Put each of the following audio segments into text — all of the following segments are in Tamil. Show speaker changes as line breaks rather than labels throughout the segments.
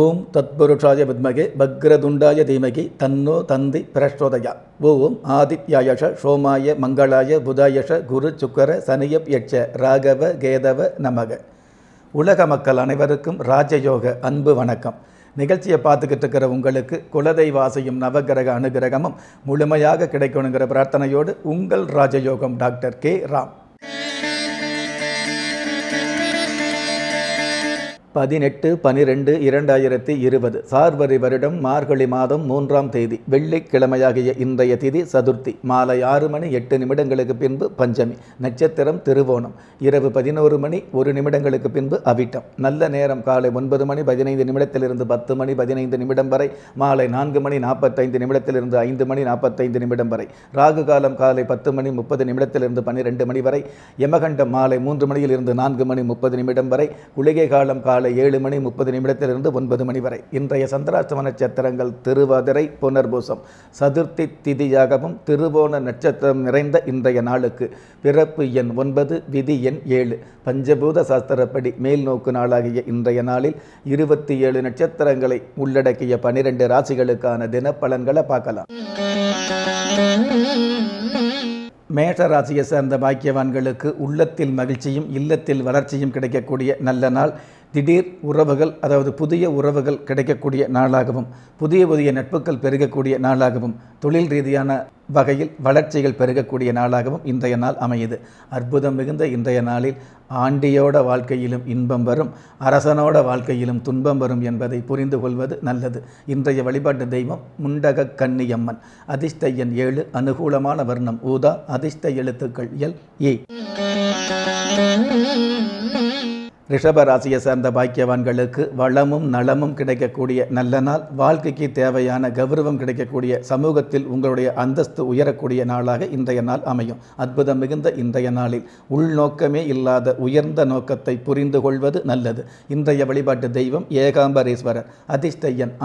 ஓம் தத்புருஷாய வித்மகே பக்ரதுண்டாய தீமகி தன்னோ தந்தி பிரஷ்டோதயா ஓம் ஆதித்யாயஷ சோமாய மங்களாய புதாயஷ குரு சுக்கர சனியப் யட்ச ராகவ கேதவ நமக உலக மக்கள் அனைவருக்கும் ராஜயோக அன்பு வணக்கம் நிகழ்ச்சியை பார்த்துக்கிட்டு இருக்கிற உங்களுக்கு குலதெய்வாசையும் நவகிரக அனுகிரகமும் முழுமையாக கிடைக்கணுங்கிற பிரார்த்தனையோடு உங்கள் ராஜயோகம் டாக்டர் கே ராம் பதினெட்டு பனிரெண்டு இரண்டாயிரத்தி இருபது சார்வரி வருடம் மார்கழி மாதம் மூன்றாம் தேதி வெள்ளிக்கிழமையாகிய இன்றைய திதி சதுர்த்தி மாலை ஆறு மணி எட்டு நிமிடங்களுக்கு பின்பு பஞ்சமி நட்சத்திரம் திருவோணம் இரவு பதினோரு மணி ஒரு நிமிடங்களுக்கு பின்பு அவிட்டம் நல்ல நேரம் காலை ஒன்பது மணி பதினைந்து நிமிடத்திலிருந்து பத்து மணி பதினைந்து நிமிடம் வரை மாலை நான்கு மணி நாற்பத்தைந்து நிமிடத்திலிருந்து ஐந்து மணி நாற்பத்தைந்து நிமிடம் வரை ராகு காலம் காலை பத்து மணி முப்பது நிமிடத்திலிருந்து பன்னிரெண்டு மணி வரை யமகண்டம் மாலை மூன்று மணியிலிருந்து நான்கு மணி முப்பது நிமிடம் வரை குளிகை காலம் காலை காலை ஏழு மணி முப்பது நிமிடத்திலிருந்து ஒன்பது மணி வரை இன்றைய சந்திராஷ்டம நட்சத்திரங்கள் திருவதிரை புனர்பூசம் சதுர்த்தி திதியாகவும் திருவோண நட்சத்திரம் நிறைந்த இன்றைய நாளுக்கு பிறப்பு எண் ஒன்பது விதி எண் ஏழு பஞ்சபூத சாஸ்திரப்படி மேல் நோக்கு நாளாகிய இன்றைய நாளில் இருபத்தி ஏழு நட்சத்திரங்களை உள்ளடக்கிய பனிரெண்டு ராசிகளுக்கான தினப்பலன்களை பார்க்கலாம் மேஷ ராசியை சேர்ந்த பாக்கியவான்களுக்கு உள்ளத்தில் மகிழ்ச்சியும் இல்லத்தில் வளர்ச்சியும் கிடைக்கக்கூடிய நல்ல நாள் திடீர் உறவுகள் அதாவது புதிய உறவுகள் கிடைக்கக்கூடிய நாளாகவும் புதிய புதிய நட்புகள் பெருகக்கூடிய நாளாகவும் தொழில் ரீதியான வகையில் வளர்ச்சிகள் பெருகக்கூடிய நாளாகவும் இன்றைய நாள் அமையுது அற்புதம் மிகுந்த இன்றைய நாளில் ஆண்டியோட வாழ்க்கையிலும் இன்பம் வரும் அரசனோட வாழ்க்கையிலும் துன்பம் வரும் என்பதை புரிந்து கொள்வது நல்லது இன்றைய வழிபாட்டு தெய்வம் முண்டக கன்னியம்மன் அதிர்ஷ்ட எண் ஏழு அனுகூலமான வர்ணம் ஊதா அதிர்ஷ்ட எழுத்துக்கள் எல் ஏ ரிஷபராசியை சேர்ந்த பாக்கியவான்களுக்கு வளமும் நலமும் கிடைக்கக்கூடிய நல்ல நாள் வாழ்க்கைக்கு தேவையான கௌரவம் கிடைக்கக்கூடிய சமூகத்தில் உங்களுடைய அந்தஸ்து உயரக்கூடிய நாளாக இன்றைய நாள் அமையும் அற்புதம் மிகுந்த இன்றைய நாளில் உள்நோக்கமே இல்லாத உயர்ந்த நோக்கத்தை புரிந்து கொள்வது நல்லது இன்றைய வழிபாட்டு தெய்வம் ஏகாம்பரேஸ்வரர் அதிர்ஷ்ட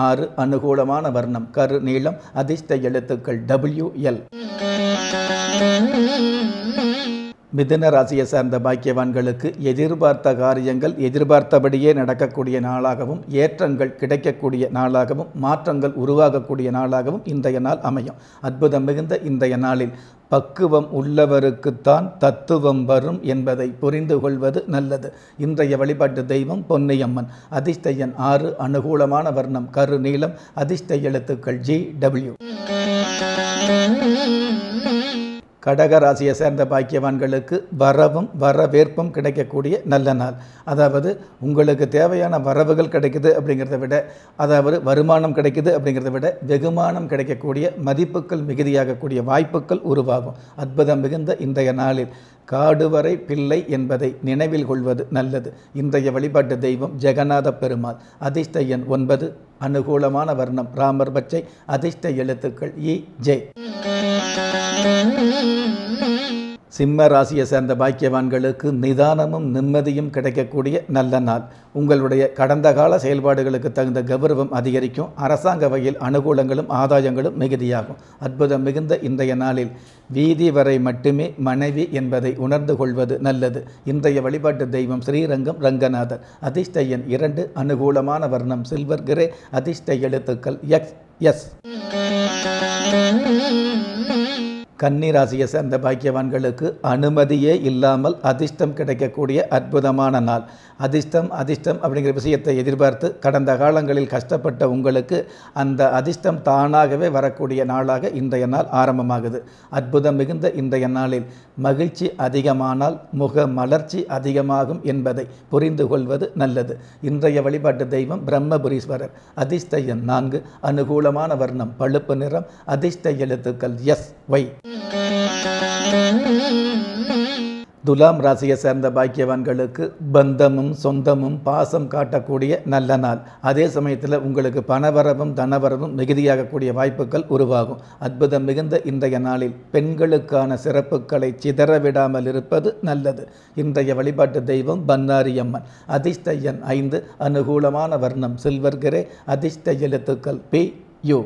ஆறு அனுகூலமான வர்ணம் கரு நீளம் அதிர்ஷ்ட எழுத்துக்கள் டபிள்யூ எல் மிதன ராசியை சார்ந்த பாக்கியவான்களுக்கு எதிர்பார்த்த காரியங்கள் எதிர்பார்த்தபடியே நடக்கக்கூடிய நாளாகவும் ஏற்றங்கள் கிடைக்கக்கூடிய நாளாகவும் மாற்றங்கள் உருவாகக்கூடிய நாளாகவும் இன்றைய நாள் அமையும் அற்புதம் மிகுந்த இன்றைய நாளில் பக்குவம் உள்ளவருக்குத்தான் தத்துவம் வரும் என்பதை புரிந்து கொள்வது நல்லது இன்றைய வழிபாட்டு தெய்வம் பொன்னையம்மன் அதிர்ஷ்டயன் ஆறு அனுகூலமான வர்ணம் நீளம் அதிர்ஷ்ட எழுத்துக்கள் ஜி டபிள்யூ கடக ராசியை சேர்ந்த பாக்கியவான்களுக்கு வரவும் வரவேற்பும் கிடைக்கக்கூடிய நல்ல நாள் அதாவது உங்களுக்கு தேவையான வரவுகள் கிடைக்குது அப்படிங்கிறத விட அதாவது வருமானம் கிடைக்குது அப்படிங்கிறத விட வெகுமானம் கிடைக்கக்கூடிய மதிப்புகள் மிகுதியாகக்கூடிய வாய்ப்புகள் உருவாகும் அற்புதம் மிகுந்த இன்றைய நாளில் காடுவரை பிள்ளை என்பதை நினைவில் கொள்வது நல்லது இன்றைய வழிபாட்டு தெய்வம் ஜெகநாத பெருமாள் அதிர்ஷ்ட எண் ஒன்பது அனுகூலமான வர்ணம் ராமர் பச்சை அதிர்ஷ்ட எழுத்துக்கள் இ ஜே சிம்ம ராசியை சேர்ந்த பாக்கியவான்களுக்கு நிதானமும் நிம்மதியும் கிடைக்கக்கூடிய நல்ல நாள் உங்களுடைய கடந்த கால செயல்பாடுகளுக்கு தகுந்த கௌரவம் அதிகரிக்கும் அரசாங்க வகையில் அனுகூலங்களும் ஆதாயங்களும் மிகுதியாகும் அற்புதம் மிகுந்த இன்றைய நாளில் வீதி வரை மட்டுமே மனைவி என்பதை உணர்ந்து கொள்வது நல்லது இன்றைய வழிபாட்டு தெய்வம் ஸ்ரீரங்கம் ரங்கநாதர் அதிர்ஷ்டையன் இரண்டு அனுகூலமான வர்ணம் சில்வர் கிரே அதிர்ஷ்ட எழுத்துக்கள் எக்ஸ் எஸ் கன்னி ராசியை சேர்ந்த பாக்கியவான்களுக்கு அனுமதியே இல்லாமல் அதிர்ஷ்டம் கிடைக்கக்கூடிய அற்புதமான நாள் அதிர்ஷ்டம் அதிர்ஷ்டம் அப்படிங்கிற விஷயத்தை எதிர்பார்த்து கடந்த காலங்களில் கஷ்டப்பட்ட உங்களுக்கு அந்த அதிர்ஷ்டம் தானாகவே வரக்கூடிய நாளாக இன்றைய நாள் ஆரம்பமாகுது அற்புதம் மிகுந்த இன்றைய நாளில் மகிழ்ச்சி அதிகமானால் முக மலர்ச்சி அதிகமாகும் என்பதை புரிந்து கொள்வது நல்லது இன்றைய வழிபாட்டு தெய்வம் பிரம்மபுரீஸ்வரர் அதிர்ஷ்ட எண் நான்கு அனுகூலமான வர்ணம் பழுப்பு நிறம் அதிர்ஷ்ட எழுத்துக்கள் எஸ் ஒய் துலாம் ராசியை சேர்ந்த பாக்கியவான்களுக்கு பந்தமும் சொந்தமும் பாசம் காட்டக்கூடிய நல்ல நாள் அதே சமயத்தில் உங்களுக்கு பணவரவும் தனவரவும் மிகுதியாகக்கூடிய வாய்ப்புகள் உருவாகும் அற்புதம் மிகுந்த இன்றைய நாளில் பெண்களுக்கான சிறப்புகளை சிதற விடாமல் இருப்பது நல்லது இன்றைய வழிபாட்டு தெய்வம் பன்னாரியம்மன் அதிர்ஷ்டையன் ஐந்து அனுகூலமான வர்ணம் சில்வர் கிரே அதிர்ஷ்ட எழுத்துக்கள் பி யூ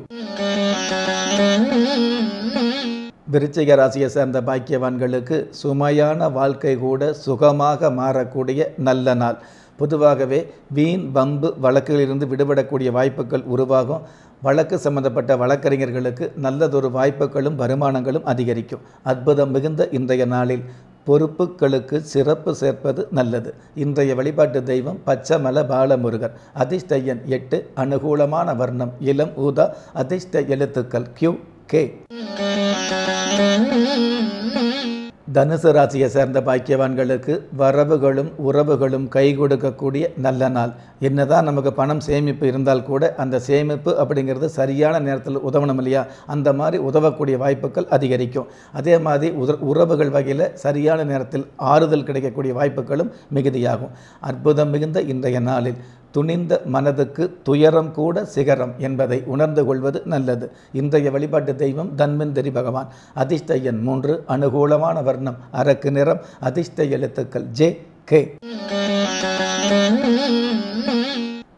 விருச்சிக ராசியை சேர்ந்த பாக்கியவான்களுக்கு சுமையான வாழ்க்கை கூட சுகமாக மாறக்கூடிய நல்ல நாள் பொதுவாகவே வீண் வம்பு வழக்குகளிலிருந்து விடுபடக்கூடிய வாய்ப்புகள் உருவாகும் வழக்கு சம்பந்தப்பட்ட வழக்கறிஞர்களுக்கு நல்லதொரு வாய்ப்புகளும் வருமானங்களும் அதிகரிக்கும் அற்புதம் மிகுந்த இன்றைய நாளில் பொறுப்புகளுக்கு சிறப்பு சேர்ப்பது நல்லது இன்றைய வழிபாட்டு தெய்வம் பச்சமல பாலமுருகன் அதிர்ஷ்ட எட்டு அனுகூலமான வர்ணம் இளம் ஊதா அதிர்ஷ்ட எழுத்துக்கள் கியூ கே தனுசு ராசியை சேர்ந்த பாக்கியவான்களுக்கு வரவுகளும் உறவுகளும் கை கொடுக்கக்கூடிய நல்ல நாள் என்னதான் நமக்கு பணம் சேமிப்பு இருந்தால் கூட அந்த சேமிப்பு அப்படிங்கிறது சரியான நேரத்தில் உதவணும் இல்லையா அந்த மாதிரி உதவக்கூடிய வாய்ப்புகள் அதிகரிக்கும் அதே மாதிரி உறவுகள் வகையில் சரியான நேரத்தில் ஆறுதல் கிடைக்கக்கூடிய வாய்ப்புகளும் மிகுதியாகும் அற்புதம் மிகுந்த இன்றைய நாளில் துணிந்த மனதுக்கு துயரம் கூட சிகரம் என்பதை உணர்ந்து கொள்வது நல்லது இன்றைய வழிபாட்டு தெய்வம் தன்மந்திரி பகவான் அதிர்ஷ்டயன் மூன்று அனுகூலமான வர்ணம் அரக்கு நிறம் அதிர்ஷ்ட எழுத்துக்கள் ஜே கே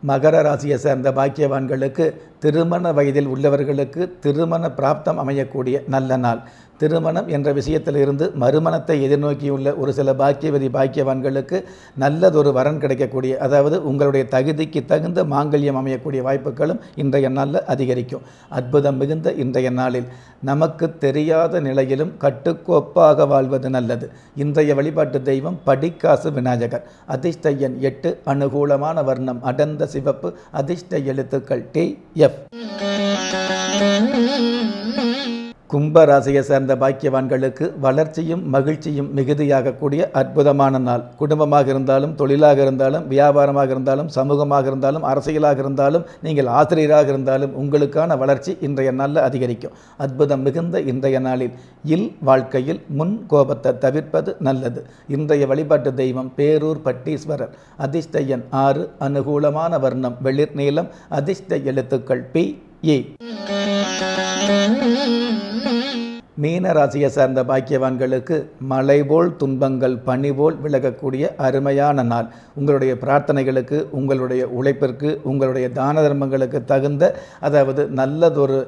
மகர ராசியை சேர்ந்த பாக்கியவான்களுக்கு திருமண வயதில் உள்ளவர்களுக்கு திருமண பிராப்தம் அமையக்கூடிய நல்ல நாள் திருமணம் என்ற விஷயத்திலிருந்து மறுமணத்தை எதிர்நோக்கியுள்ள ஒரு சில பாக்கியவதி பாக்கியவான்களுக்கு நல்லதொரு வரன் கிடைக்கக்கூடிய அதாவது உங்களுடைய தகுதிக்கு தகுந்த மாங்கல்யம் அமையக்கூடிய வாய்ப்புகளும் இன்றைய நாளில் அதிகரிக்கும் அற்புதம் மிகுந்த இன்றைய நாளில் நமக்கு தெரியாத நிலையிலும் கட்டுக்கோப்பாக வாழ்வது நல்லது இன்றைய வழிபாட்டு தெய்வம் படிக்காசு விநாயகர் அதிர்ஷ்டையன் எட்டு அனுகூலமான வர்ணம் அடர்ந்த சிவப்பு அதிர்ஷ்ட எழுத்துக்கள் டி எஃப் கும்ப ராசியை சேர்ந்த பாக்கியவான்களுக்கு வளர்ச்சியும் மகிழ்ச்சியும் மிகுதியாகக்கூடிய அற்புதமான நாள் குடும்பமாக இருந்தாலும் தொழிலாக இருந்தாலும் வியாபாரமாக இருந்தாலும் சமூகமாக இருந்தாலும் அரசியலாக இருந்தாலும் நீங்கள் ஆசிரியராக இருந்தாலும் உங்களுக்கான வளர்ச்சி இன்றைய நாளில் அதிகரிக்கும் அற்புதம் மிகுந்த இன்றைய நாளில் இல் வாழ்க்கையில் முன் கோபத்தை தவிர்ப்பது நல்லது இன்றைய வழிபாட்டு தெய்வம் பேரூர் பட்டீஸ்வரர் அதிர்ஷ்ட எண் ஆறு அனுகூலமான வர்ணம் வெளிர் நீளம் அதிர்ஷ்ட எழுத்துக்கள் பி ஏ மீன ராசியை சார்ந்த பாக்கியவான்களுக்கு மலை போல் துன்பங்கள் பனி போல் விலகக்கூடிய அருமையான நாள் உங்களுடைய பிரார்த்தனைகளுக்கு உங்களுடைய உழைப்பிற்கு உங்களுடைய தான தர்மங்களுக்கு தகுந்த அதாவது நல்லதொரு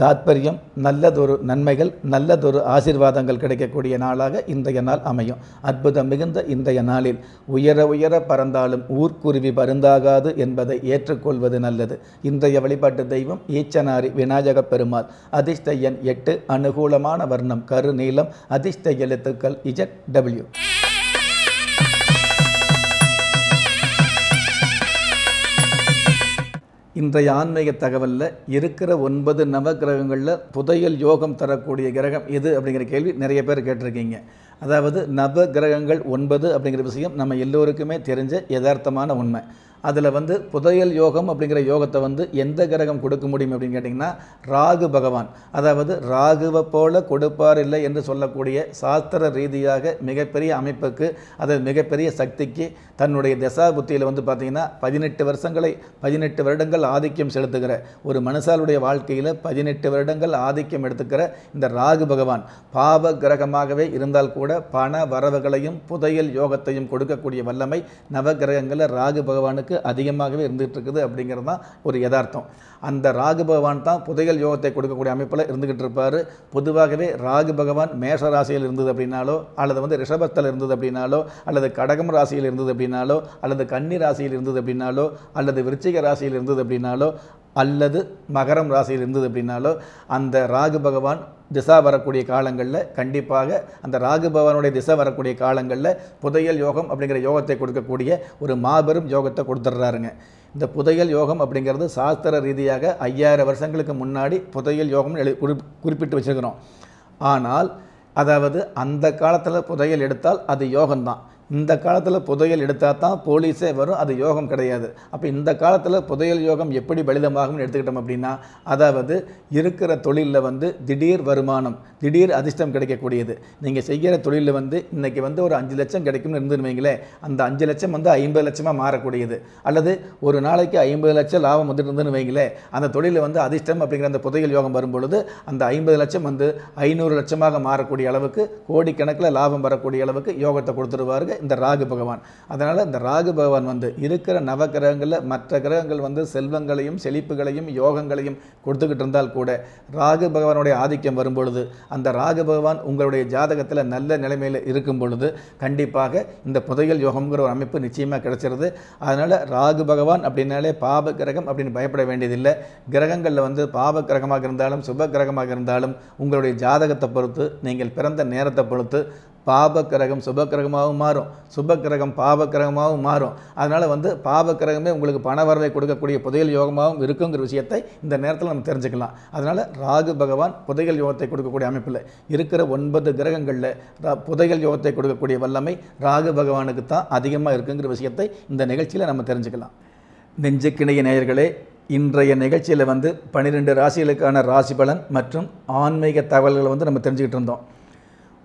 தாத்பரியம் நல்லதொரு நன்மைகள் நல்லதொரு ஆசிர்வாதங்கள் கிடைக்கக்கூடிய நாளாக இன்றைய நாள் அமையும் அற்புதம் மிகுந்த இன்றைய நாளில் உயர உயர பறந்தாலும் ஊர்க்குருவி பருந்தாகாது என்பதை ஏற்றுக்கொள்வது நல்லது இன்றைய வழிபாட்டு தெய்வம் ஈச்சனாரி விநாயக பெருமாள் அதிர்ஷ்ட எண் எட்டு அனுகூலமான வர்ணம் கருநீளம் அதிர்ஷ்ட எழுத்துக்கள் இஜட் டபிள்யூ இன்றைய ஆன்மீக தகவலில் இருக்கிற ஒன்பது நவ கிரகங்களில் புதையல் யோகம் தரக்கூடிய கிரகம் எது அப்படிங்கிற கேள்வி நிறைய பேர் கேட்டிருக்கீங்க அதாவது நவ கிரகங்கள் ஒன்பது அப்படிங்கிற விஷயம் நம்ம எல்லோருக்குமே தெரிஞ்ச யதார்த்தமான உண்மை அதில் வந்து புதையல் யோகம் அப்படிங்கிற யோகத்தை வந்து எந்த கிரகம் கொடுக்க முடியும் அப்படின்னு கேட்டிங்கன்னா ராகு பகவான் அதாவது ராகுவை போல கொடுப்பார் இல்லை என்று சொல்லக்கூடிய சாஸ்திர ரீதியாக மிகப்பெரிய அமைப்புக்கு அது மிகப்பெரிய சக்திக்கு தன்னுடைய தசா புத்தியில் வந்து பார்த்திங்கன்னா பதினெட்டு வருஷங்களை பதினெட்டு வருடங்கள் ஆதிக்கம் செலுத்துகிற ஒரு மனுஷாளுடைய வாழ்க்கையில் பதினெட்டு வருடங்கள் ஆதிக்கம் எடுத்துக்கிற இந்த ராகு பகவான் பாவ கிரகமாகவே இருந்தால் கூட பண வரவுகளையும் புதையல் யோகத்தையும் கொடுக்கக்கூடிய வல்லமை நவகிரகங்களில் ராகு பகவானுக்கு அளவுக்கு அதிகமாகவே இருந்துகிட்டு இருக்குது அப்படிங்கிறது தான் ஒரு யதார்த்தம் அந்த ராகு பகவான் தான் புதைகள் யோகத்தை கொடுக்கக்கூடிய அமைப்பில் இருந்துக்கிட்டு இருப்பார் பொதுவாகவே ராகு பகவான் மேஷ ராசியில் இருந்தது அப்படின்னாலோ அல்லது வந்து ரிஷபத்தில் இருந்தது அப்படின்னாலோ அல்லது கடகம் ராசியில் இருந்தது அப்படின்னாலோ அல்லது கன்னி ராசியில் இருந்தது அப்படின்னாலோ அல்லது விருச்சிக ராசியில் இருந்தது அப்படின்னாலோ அல்லது மகரம் ராசியில் இருந்தது அப்படின்னாலோ அந்த ராகு பகவான் திசா வரக்கூடிய காலங்களில் கண்டிப்பாக அந்த ராகுபவனுடைய திசை வரக்கூடிய காலங்களில் புதையல் யோகம் அப்படிங்கிற யோகத்தை கொடுக்கக்கூடிய ஒரு மாபெரும் யோகத்தை கொடுத்துட்றாருங்க இந்த புதையல் யோகம் அப்படிங்கிறது சாஸ்திர ரீதியாக ஐயாயிரம் வருஷங்களுக்கு முன்னாடி புதையல் யோகம்னு எழு குறிப்பிட்டு வச்சுருக்கிறோம் ஆனால் அதாவது அந்த காலத்தில் புதையல் எடுத்தால் அது யோகம்தான் இந்த காலத்தில் புதையல் எடுத்தால் தான் போலீஸே வரும் அது யோகம் கிடையாது அப்போ இந்த காலத்தில் புதையல் யோகம் எப்படி பலிதமாகும்னு எடுத்துக்கிட்டோம் அப்படின்னா அதாவது இருக்கிற தொழிலில் வந்து திடீர் வருமானம் திடீர் அதிர்ஷ்டம் கிடைக்கக்கூடியது நீங்கள் செய்கிற தொழிலில் வந்து இன்றைக்கி வந்து ஒரு அஞ்சு லட்சம் கிடைக்கும்னு இருந்துருவீங்களே அந்த அஞ்சு லட்சம் வந்து ஐம்பது லட்சமாக மாறக்கூடியது அல்லது ஒரு நாளைக்கு ஐம்பது லட்சம் லாபம் வந்துட்டு இருந்துன்னு வைங்களே அந்த தொழிலில் வந்து அதிர்ஷ்டம் அப்படிங்கிற அந்த புதையல் யோகம் வரும்பொழுது அந்த ஐம்பது லட்சம் வந்து ஐநூறு லட்சமாக மாறக்கூடிய அளவுக்கு கோடிக்கணக்கில் லாபம் வரக்கூடிய அளவுக்கு யோகத்தை கொடுத்துருவாரு இந்த ராகு பகவான் அதனால் இந்த ராகு பகவான் வந்து இருக்கிற நவ கிரகங்களில் மற்ற கிரகங்கள் வந்து செல்வங்களையும் செழிப்புகளையும் யோகங்களையும் கொடுத்துக்கிட்டு இருந்தால் கூட ராகு பகவானுடைய ஆதிக்கம் வரும் பொழுது அந்த ராகு பகவான் உங்களுடைய ஜாதகத்தில் நல்ல நிலைமையில் இருக்கும் பொழுது கண்டிப்பாக இந்த புதையல் யோகம்ங்கிற ஒரு அமைப்பு நிச்சயமாக கிடைச்சிருது அதனால் ராகு பகவான் அப்படின்னாலே பாப கிரகம் அப்படின்னு பயப்பட வேண்டியதில்லை கிரகங்களில் வந்து பாப கிரகமாக இருந்தாலும் சுப கிரகமாக இருந்தாலும் உங்களுடைய ஜாதகத்தை பொறுத்து நீங்கள் பிறந்த நேரத்தை பொறுத்து பாபக்கிரகம் சுபக்கிரகமாகவும் மாறும் சுபக்கிரகம் பாபக்கிரகமாகவும் மாறும் அதனால் வந்து பாபக்கிரகமே உங்களுக்கு பண வரவை கொடுக்கக்கூடிய புதையல் யோகமாகவும் இருக்குங்கிற விஷயத்தை இந்த நேரத்தில் நம்ம தெரிஞ்சுக்கலாம் அதனால் ராகு பகவான் புதையல் யோகத்தை கொடுக்கக்கூடிய அமைப்பில் இருக்கிற ஒன்பது கிரகங்களில் புதையல் யோகத்தை கொடுக்கக்கூடிய வல்லமை ராகு பகவானுக்கு தான் அதிகமாக இருக்குங்கிற விஷயத்தை இந்த நிகழ்ச்சியில் நம்ம தெரிஞ்சுக்கலாம் நெஞ்சுக்கிணைய நேயர்களே இன்றைய நிகழ்ச்சியில் வந்து பன்னிரெண்டு ராசிகளுக்கான ராசி பலன் மற்றும் ஆன்மீக தகவல்களை வந்து நம்ம தெரிஞ்சுக்கிட்டு இருந்தோம்